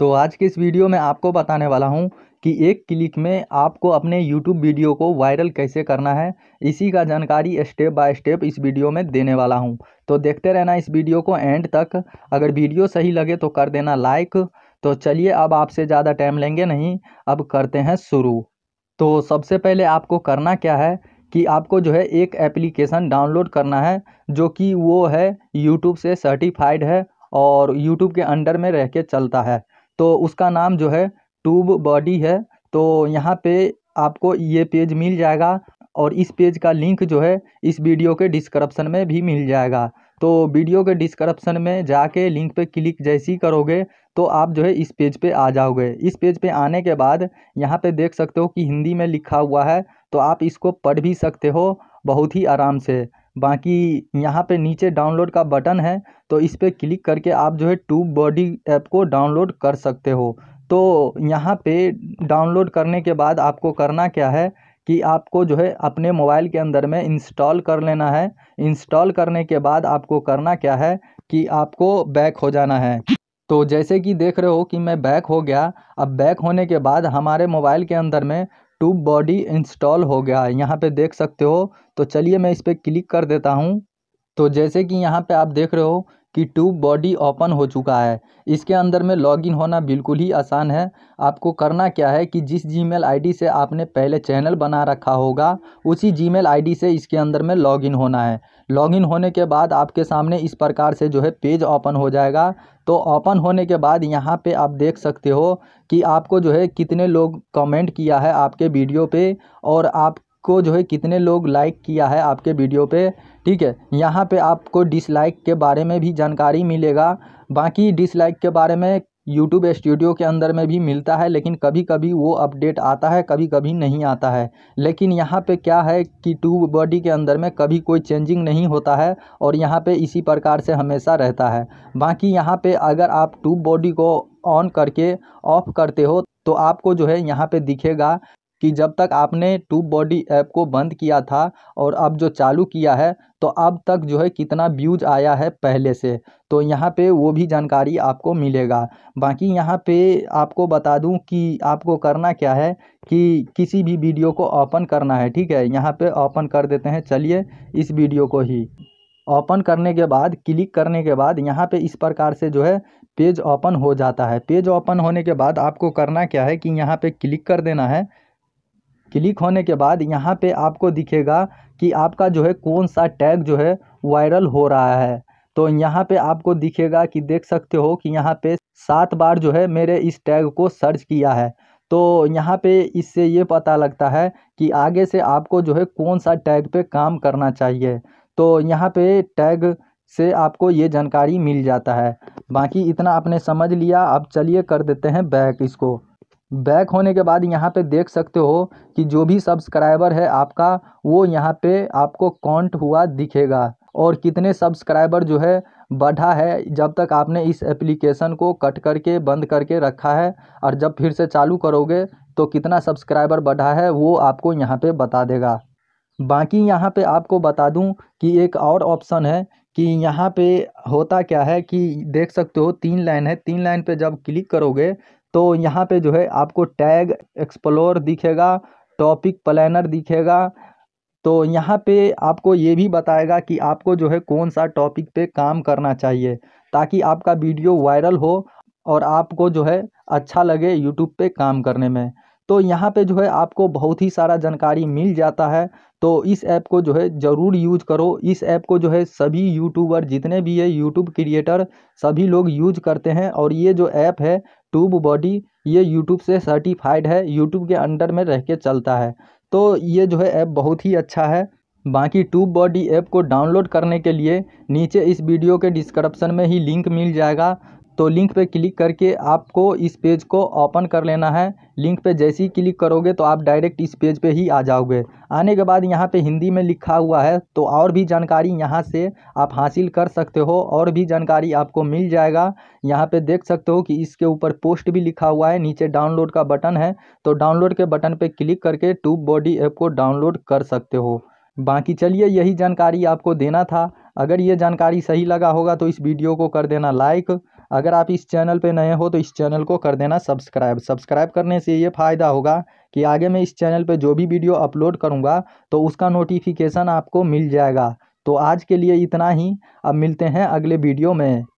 तो आज के इस वीडियो में आपको बताने वाला हूँ कि एक क्लिक में आपको अपने यूट्यूब वीडियो को वायरल कैसे करना है इसी का जानकारी स्टेप बाय स्टेप इस वीडियो में देने वाला हूँ तो देखते रहना इस वीडियो को एंड तक अगर वीडियो सही लगे तो कर देना लाइक तो चलिए अब आपसे ज़्यादा टाइम लेंगे नहीं अब करते हैं शुरू तो सबसे पहले आपको करना क्या है कि आपको जो है एक एप्लीकेशन डाउनलोड करना है जो कि वो है यूट्यूब से सर्टिफाइड है और यूट्यूब के अंडर में रह के चलता है तो उसका नाम जो है टूब बॉडी है तो यहाँ पे आपको ये पेज मिल जाएगा और इस पेज का लिंक जो है इस वीडियो के डिस्क्रिप्शन में भी मिल जाएगा तो वीडियो के डिस्क्रिप्शन में जाके लिंक पे क्लिक जैसी करोगे तो आप जो है इस पेज पे आ जाओगे इस पेज पे आने के बाद यहाँ पे देख सकते हो कि हिंदी में लिखा हुआ है तो आप इसको पढ़ भी सकते हो बहुत ही आराम से बाकी यहाँ पे नीचे डाउनलोड का बटन है तो इस पर क्लिक करके आप जो है ट्यूब बॉडी ऐप को डाउनलोड कर सकते हो तो यहाँ पे डाउनलोड करने के बाद आपको करना क्या है कि आपको जो है अपने मोबाइल के अंदर में इंस्टॉल कर लेना है इंस्टॉल करने के बाद आपको करना क्या है कि आपको बैक हो जाना है तो जैसे कि देख रहे हो कि मैं बैक हो गया अब बैक होने के बाद हमारे मोबाइल के अंदर में ट्यूब बॉडी इंस्टॉल हो गया है यहाँ पे देख सकते हो तो चलिए मैं इस पर क्लिक कर देता हूँ तो जैसे कि यहाँ पे आप देख रहे हो कि ट्यूब बॉडी ओपन हो चुका है इसके अंदर में लॉगिन होना बिल्कुल ही आसान है आपको करना क्या है कि जिस जीमेल आईडी से आपने पहले चैनल बना रखा होगा उसी जीमेल आईडी से इसके अंदर में लॉगिन होना है लॉगिन होने के बाद आपके सामने इस प्रकार से जो है पेज ओपन हो जाएगा तो ओपन होने के बाद यहाँ पे आप देख सकते हो कि आपको जो है कितने लोग कमेंट किया है आपके वीडियो पे और आप को जो है कितने लोग लाइक किया है आपके वीडियो पे ठीक है यहाँ पे आपको डिसलाइक के बारे में भी जानकारी मिलेगा बाकी डिसलाइक के बारे में यूट्यूब स्टूडियो के अंदर में भी मिलता है लेकिन कभी कभी वो अपडेट आता है कभी कभी नहीं आता है लेकिन यहाँ पे क्या है कि टू बॉडी के अंदर में कभी कोई चेंजिंग नहीं होता है और यहाँ पे इसी प्रकार से हमेशा रहता है बाकी यहाँ पे अगर आप टू बॉडी को ऑन करके ऑफ करते हो तो आपको जो है यहाँ पर दिखेगा कि जब तक आपने टूब बॉडी ऐप को बंद किया था और अब जो चालू किया है तो अब तक जो है कितना व्यूज आया है पहले से तो यहाँ पे वो भी जानकारी आपको मिलेगा बाकी यहाँ पे आपको बता दूँ कि आपको करना क्या है कि किसी भी वीडियो को ओपन करना है ठीक है यहाँ पे ओपन कर देते हैं चलिए इस वीडियो को ही ओपन करने के बाद क्लिक करने के बाद यहाँ पे इस प्रकार से जो है पेज ओपन हो जाता है पेज ओपन होने के बाद आपको करना क्या है कि यहाँ पे क्लिक कर देना है क्लिक होने के बाद यहाँ पे आपको दिखेगा कि आपका जो है कौन सा टैग जो है वायरल हो रहा है तो यहाँ पे आपको दिखेगा कि देख सकते हो कि यहाँ पे सात बार जो है मेरे इस टैग को सर्च किया है तो यहाँ पे इससे ये पता लगता है कि आगे से आपको जो है कौन सा टैग पे काम करना चाहिए तो यहाँ पे टैग से आपको ये जानकारी मिल जाता है बाकी इतना आपने समझ लिया अब चलिए कर देते हैं बैक इसको बैक होने के बाद यहाँ पे देख सकते हो कि जो भी सब्सक्राइबर है आपका वो यहाँ पे आपको काउंट हुआ दिखेगा और कितने सब्सक्राइबर जो है बढ़ा है जब तक आपने इस एप्लीकेशन को कट करके बंद करके रखा है और जब फिर से चालू करोगे तो कितना सब्सक्राइबर बढ़ा है वो आपको यहाँ पे बता देगा बाकी यहाँ पे आपको बता दूँ कि एक और ऑप्शन है कि यहाँ पे होता क्या है कि देख सकते हो तीन लाइन है तीन लाइन पे जब क्लिक करोगे तो यहाँ पे जो है आपको टैग एक्सप्लोर दिखेगा टॉपिक प्लानर दिखेगा तो यहाँ पे आपको ये भी बताएगा कि आपको जो है कौन सा टॉपिक पे काम करना चाहिए ताकि आपका वीडियो वायरल हो और आपको जो है अच्छा लगे यूट्यूब पे काम करने में तो यहाँ पे जो है आपको बहुत ही सारा जानकारी मिल जाता है तो इस ऐप को जो है ज़रूर यूज करो इस ऐप को जो है सभी यूट्यूबर जितने भी है यूट्यूब क्रिएटर सभी लोग यूज करते हैं और ये जो ऐप है ट्यूब बॉडी ये यूट्यूब से सर्टिफाइड है यूट्यूब के अंडर में रह के चलता है तो ये जो है ऐप बहुत ही अच्छा है बाकी ट्यूब बॉडी ऐप को डाउनलोड करने के लिए नीचे इस वीडियो के डिस्क्रिप्शन में ही लिंक मिल जाएगा तो लिंक पे क्लिक करके आपको इस पेज को ओपन कर लेना है लिंक पे जैसे ही क्लिक करोगे तो आप डायरेक्ट इस पेज पे ही आ जाओगे आने के बाद यहाँ पे हिंदी में लिखा हुआ है तो और भी जानकारी यहाँ से आप हासिल कर सकते हो और भी जानकारी आपको मिल जाएगा यहाँ पे देख सकते हो कि इसके ऊपर पोस्ट भी लिखा हुआ है नीचे डाउनलोड का बटन है तो डाउनलोड के बटन पर क्लिक करके ट्यूब बॉडी ऐप को डाउनलोड कर सकते हो बाकी चलिए यही जानकारी आपको देना था अगर ये जानकारी सही लगा होगा तो इस वीडियो को कर देना लाइक अगर आप इस चैनल पे नए हो तो इस चैनल को कर देना सब्सक्राइब सब्सक्राइब करने से ये फ़ायदा होगा कि आगे मैं इस चैनल पे जो भी वीडियो अपलोड करूँगा तो उसका नोटिफिकेशन आपको मिल जाएगा तो आज के लिए इतना ही अब मिलते हैं अगले वीडियो में